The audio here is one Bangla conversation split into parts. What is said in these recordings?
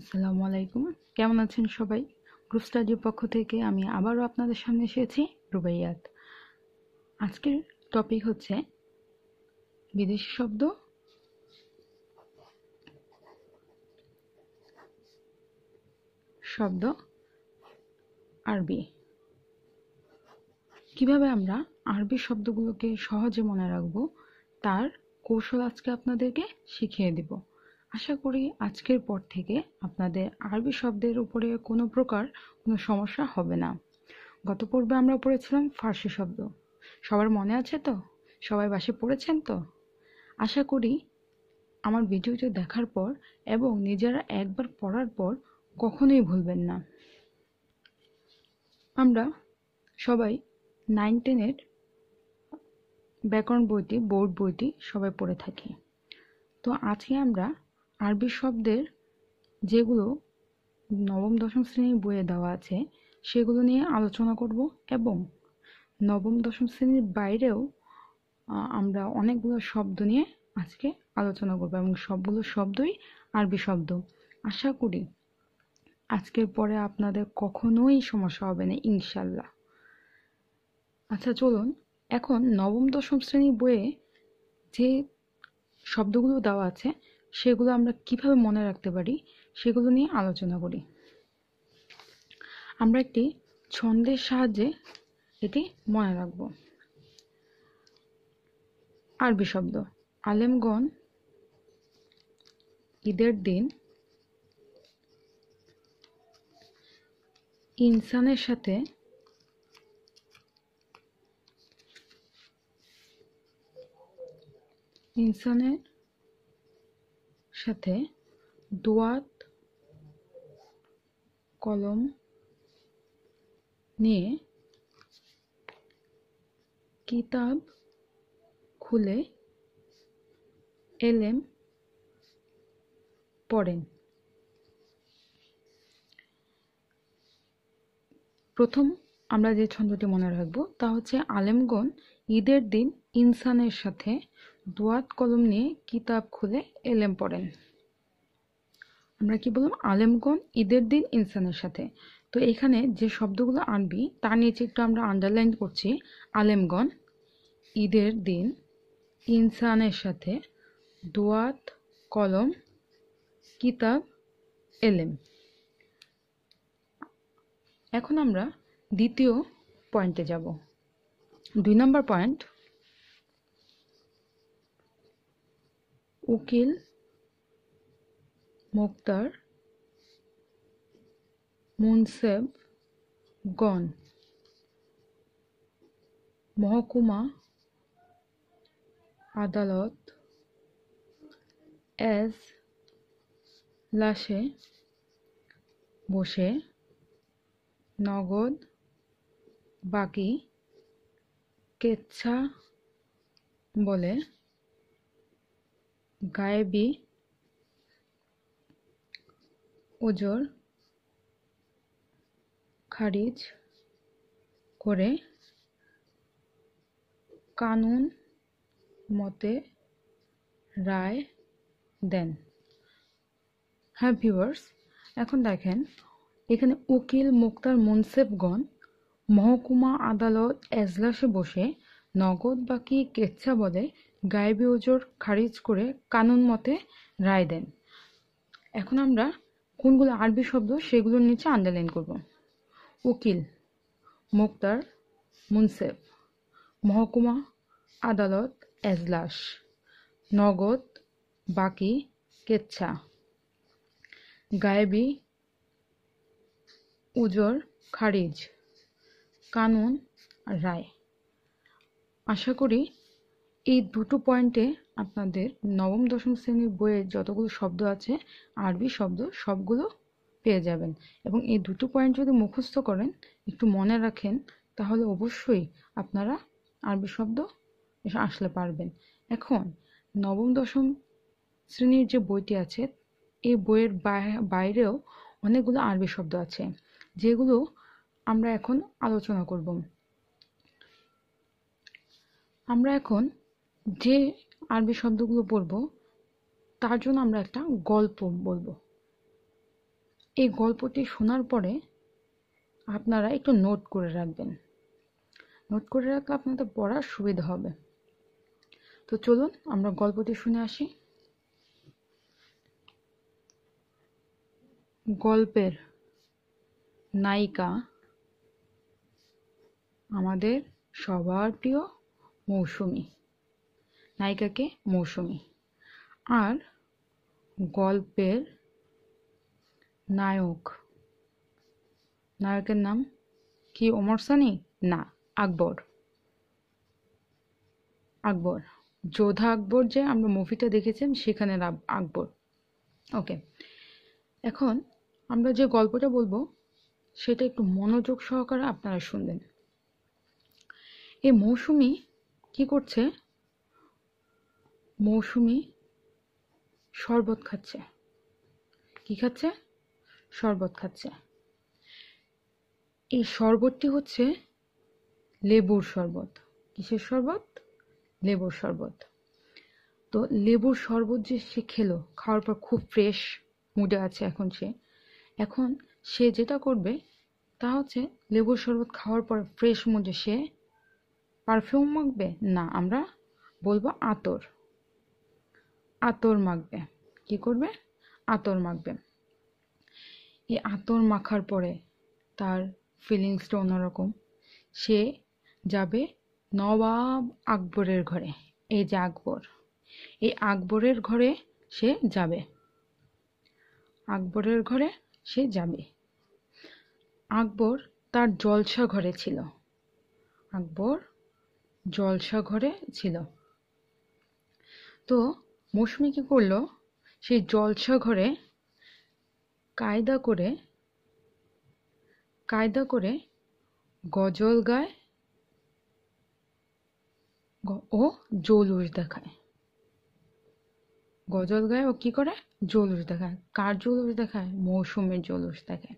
আসসালামু আলাইকুম কেমন আছেন সবাই গ্রুপ স্টাডির পক্ষ থেকে আমি আবারও আপনাদের সামনে এসেছি রুবাইয়াত আজকের টপিক হচ্ছে বিদেশি শব্দ শব্দ আরবি কিভাবে আমরা আরবি শব্দগুলোকে সহজে মনে রাখব তার কৌশল আজকে আপনাদেরকে শিখিয়ে দেবো আশা করি আজকের পর থেকে আপনাদের আরবি শব্দের উপরে কোনো প্রকার কোনো সমস্যা হবে না গত পর্বে আমরা পড়েছিলাম ফার্সি শব্দ সবার মনে আছে তো সবাই বাসে পড়েছেন তো আশা করি আমার ভিডিওটি দেখার পর এবং নিজেরা একবার পড়ার পর কখনোই ভুলবেন না আমরা সবাই নাইন টেনের ব্যাকরণ বইটি বোর্ড বইটি সবাই পড়ে থাকি তো আজকে আমরা আরবি শব্দের যেগুলো নবম দশম শ্রেণীর বইয়ে দেওয়া আছে সেগুলো নিয়ে আলোচনা করব এবং নবম দশম শ্রেণীর বাইরেও আমরা অনেকগুলো শব্দ নিয়ে আজকে আলোচনা করব এবং সবগুলো শব্দই আরবি শব্দ আশা করি আজকের পরে আপনাদের কখনোই সমস্যা হবে না ইনশাল্লাহ আচ্ছা চলুন এখন নবম দশম শ্রেণীর বইয়ে যে শব্দগুলো দেওয়া আছে সেগুলো আমরা কিভাবে মনে রাখতে পারি সেগুলো নিয়ে আলোচনা করি আমরা একটি ছন্দের সাহায্যে এটি মনে রাখব আরবি শব্দ আলেমগণ ঈদের দিন ইনসানের সাথে ইনসানের সাথে দোয়াত কলম নিয়ে কিতাব খুলে এলেম পড়েন প্রথম আমরা যে ছন্দটি মনে রাখব তা হচ্ছে আলেমগণ ঈদের দিন ইনসানের সাথে দোয়াত কলম নিয়ে কিতাব খুলে এলেম পড়েন আমরা কি বললাম আলেমগণ ঈদের দিন ইনসানের সাথে তো এখানে যে শব্দগুলো আনবি তার নিচে একটু আমরা আন্ডারলাইন করছি আলেমগণ ঈদের দিন ইনসানের সাথে দোয়াত কলম কিতাব এলেম এখন আমরা দ্বিতীয় পয়েন্টে যাব দুই নম্বর পয়েন্ট উকিল মুক্তার মুনসেব গণ মহকুমা আদালত এস লাশে বসে নগদ বাকি কেচ্ছা বলে গায়েবী ওজোর খারিজ করে কানুন মতে রায় দেন হ্যাঁ ভিউয়ার্স এখন দেখেন এখানে উকিল মুক্তার মুন্সেফগণ মহকুমা আদালত এজলাসে বসে নগদ বাকি কেচ্ছা বলে গায়েবি ওজোর খারিজ করে কানুন মতে রায় দেন এখন আমরা কোনগুলো আরবি শব্দ সেগুলোর নিচে আন্ডারলাইন করব উকিল মোক্তার মুনসেফ মহকুমা আদালত এজলাস নগদ বাকি কেচ্ছা গায়েবি উজর খারিজ কানুন রায় আশা করি এই দুটো পয়েন্টে আপনাদের নবম দশম শ্রেণীর বইয়ের যতগুলো শব্দ আছে আরবি শব্দ সবগুলো পেয়ে যাবেন এবং এই দুটো পয়েন্ট যদি মুখস্থ করেন একটু মনে রাখেন তাহলে অবশ্যই আপনারা আরবি শব্দ আসলে পারবেন এখন নবম দশম শ্রেণীর যে বইটি আছে এই বইয়ের বাইরেও অনেকগুলো আরবি শব্দ আছে যেগুলো আমরা এখন আলোচনা করব আমরা এখন যে আরবি শব্দগুলো পড়বো তার জন্য আমরা একটা গল্প বলবো এই গল্পটি শোনার পরে আপনারা একটু নোট করে রাখবেন নোট করে রাখলে আপনাদের পড়ার সুবিধা হবে তো চলুন আমরা গল্পটি শুনে আসি গল্পের নায়িকা আমাদের সবার প্রিয় মৌসুমী নায়িকাকে মৌসুমি আর গল্পের নায়ক নায়কের নাম কি ওমর সানি না আকবর আকবর যোধা আকবর যে আমরা মুভিটা দেখেছেন সেখানে আকবর ওকে এখন আমরা যে গল্পটা বলবো সেটা একটু মনোযোগ সহকারে আপনারা শুনবেন এই মৌসুমি কি করছে মৌসুমি শরবত খাচ্ছে কি খাচ্ছে শরবত খাচ্ছে এই শরবতটি হচ্ছে লেবুর শরবত কিসের শরবত লেবুর শরবত তো লেবুর শরবত যে সে খেলো খাওয়ার পর খুব ফ্রেশ মুডে আছে এখন সে এখন সে যেটা করবে তা হচ্ছে লেবুর শরবত খাওয়ার পর ফ্রেশ মুডে সে পারফিউম মাখবে না আমরা বলবো আতর আতর মাখবে কি করবে আতর মাখবে এই আতর মাখার পরে তার ফিলিংসটা অন্যরকম সে যাবে নবাব আকবরের ঘরে এই যে আকবর এই আকবরের ঘরে সে যাবে আকবরের ঘরে সে যাবে আকবর তার জলসা ঘরে ছিল আকবর জলসা ঘরে ছিল তো মৌসুমি কী করলো সেই জলসা ঘরে কায়দা করে কায়দা করে গজল গায় ও জলুস দেখায় গজল গায়ে ও কি করে জলুস দেখায় কার জলুস দেখায় মৌসুমের জলুস দেখায়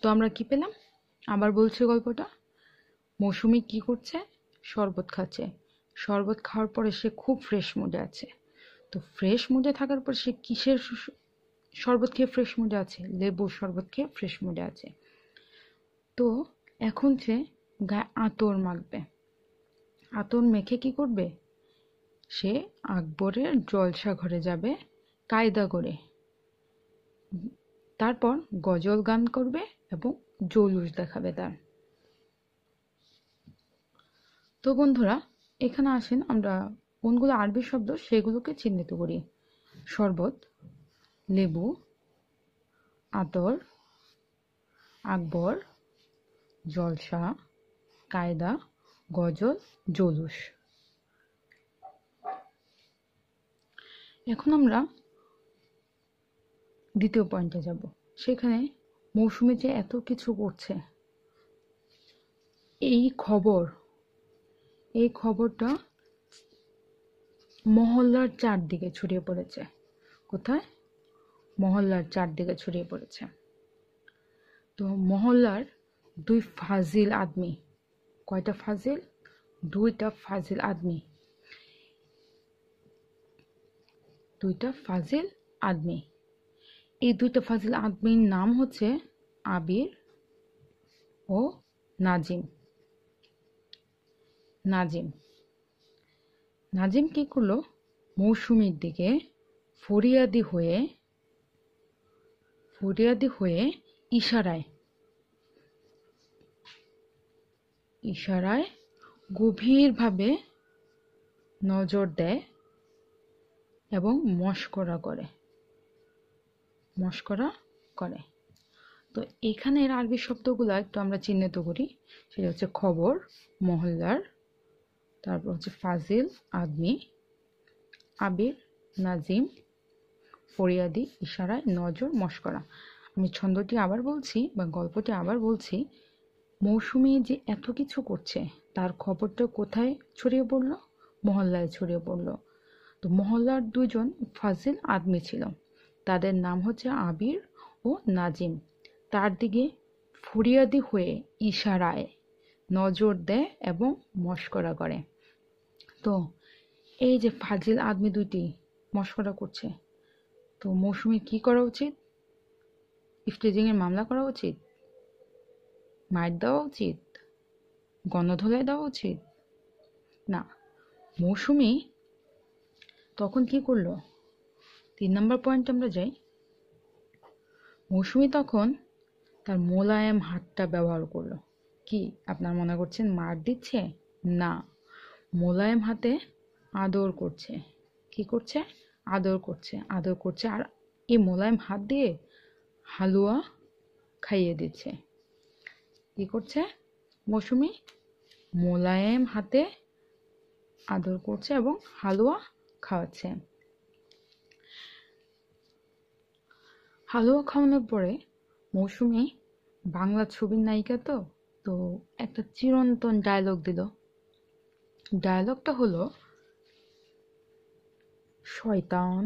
তো আমরা কি পেলাম আবার বলছি গল্পটা মৌসুমি কি করছে শরবত খাচ্ছে শরবত খাওয়ার পরে সে খুব ফ্রেশ মুডে আছে তো ফ্রেশ মুডে থাকার পর সে কিসের শরবত খেয়ে ফ্রেশ মুডে আছে লেবুর শরবত খেয়ে ফ্রেশ মুডে আছে তো এখন সে গায়ে আতর মাখবে আতর মেখে কি করবে সে আকবরের জলসা ঘরে যাবে কায়দা করে তারপর গজল গান করবে এবং জলুস দেখাবে তার তো বন্ধুরা এখানে আসেন আমরা কোনগুলো আরবি শব্দ সেগুলোকে চিহ্নিত করি শরবত লেবু আতর আকবর জলসা কায়দা গজল জলুস এখন আমরা দ্বিতীয় পয়েন্টে যাব সেখানে মৌসুমি যে এত কিছু করছে এই খবর এই খবরটা মহল্লার চারদিকে ছড়িয়ে পড়েছে কোথায় মহল্লার চারদিকে ছড়িয়ে পড়েছে তো মহল্লার দুই ফাজিল আদমি কয়টা ফাজিল দুইটা ফাজিল আদমি দুইটা ফাজিল আদমি এই দুইটা ফাজিল আদমির নাম হচ্ছে আবির ও নাজিম নাজিম নাজিম কী করলো মৌসুমির দিকে ফরিয়াদি হয়ে ফরিয়াদি হয়ে ইশারায় ইশারায় গভীরভাবে নজর দেয় এবং মস্করা করে মস্করা করে তো এখানের আরবি শব্দগুলো একটু আমরা চিহ্নিত করি সেটা হচ্ছে খবর মহল্লার তারপর হচ্ছে ফাজিল আদমি আবির নাজিম ফরিয়াদি ইশারায় নজর মস্করা আমি ছন্দটি আবার বলছি বা গল্পটি আবার বলছি মৌসুমি যে এত কিছু করছে তার খবরটা কোথায় ছড়িয়ে পড়ল মহল্লায় ছড়িয়ে পড়ল তো মহল্লার দুজন ফাজিল আদমি ছিল তাদের নাম হচ্ছে আবির ও নাজিম তার দিকে ফরিয়াদি হয়ে ইশারায় নজর দেয় এবং মস্করা করে তো এই যে ফাজিল আদমি দুইটি মশকরা করছে তো মৌসুমি কি করা উচিত ইফটিজিংয়ের মামলা করা উচিত মার দেওয়া উচিত গণধোলাই দেওয়া উচিত না মৌসুমি তখন কি করলো তিন নম্বর পয়েন্ট আমরা যাই মৌসুমি তখন তার মোলায়েম হাতটা ব্যবহার করলো কি আপনার মনে করছেন মার দিচ্ছে না মোলায়েম হাতে আদর করছে কি করছে আদর করছে আদর করছে আর এই মোলায়েম হাত দিয়ে হালুয়া খাইয়ে দিচ্ছে কি করছে মৌসুমি মোলায়েম হাতে আদর করছে এবং হালুয়া খাওয়াচ্ছে হালুয়া খাওয়ানোর পরে মৌসুমি বাংলা ছবির নায়িকা তো তো একটা চিরন্তন ডায়লগ দিল ডায়লগটা হলো শয়তান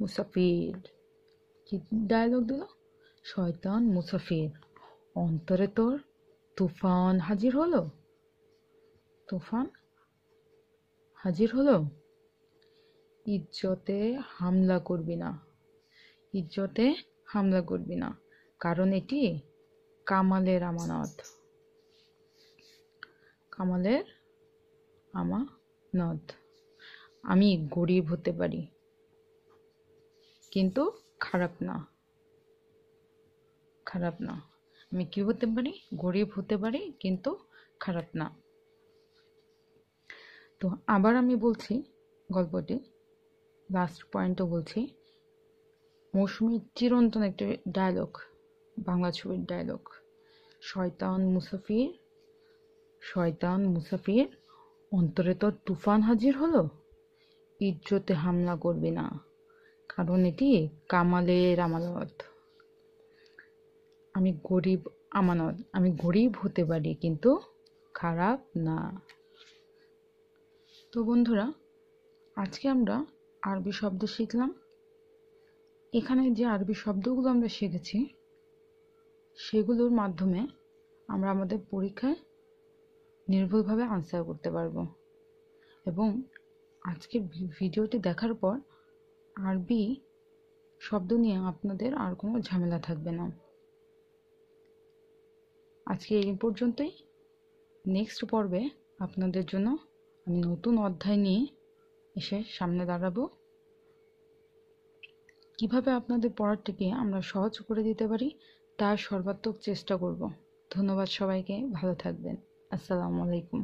মুসাফির কি ডায়লগ দিল শয়তান মুসাফির অন্তরে তোর তুফান হাজির হলো তুফান হাজির হলো ইজ্জতে হামলা করবি না ইজ্জতে হামলা করবি না কারণ এটি কামালের আমানত আমাদের আমা নদ আমি গরিব হতে পারি কিন্তু খারাপ না খারাপ না আমি কি হতে পারি গরিব হতে পারি কিন্তু খারাপ না তো আবার আমি বলছি গল্পটি লাস্ট পয়েন্টও বলছি মৌসুমীর চিরন্তন একটি ডায়লগ বাংলা ছবির ডায়লগ শয়তান মুসাফির শয়তান মুসাফির অন্তরে তোর তুফান হাজির হলো ইজ্জতে হামলা করবে না কারণ এটি কামালের আমানত আমি গরিব আমানত আমি গরিব হতে পারি কিন্তু খারাপ না তো বন্ধুরা আজকে আমরা আরবি শব্দ শিখলাম এখানে যে আরবি শব্দগুলো আমরা শিখেছি সেগুলোর মাধ্যমে আমরা আমাদের পরীক্ষায় নির্ভুলভাবে আনসার করতে পারবো এবং আজকের ভিডিওটি দেখার পর আরবি শব্দ নিয়ে আপনাদের আর কোনো ঝামেলা থাকবে না আজকে এই পর্যন্তই নেক্সট পর্বে আপনাদের জন্য আমি নতুন অধ্যায় নিয়ে এসে সামনে দাঁড়াবো কিভাবে আপনাদের পড়ারটিকে আমরা সহজ করে দিতে পারি তার সর্বাত্মক চেষ্টা করব ধন্যবাদ সবাইকে ভালো থাকবেন আসসালামু আলাইকুম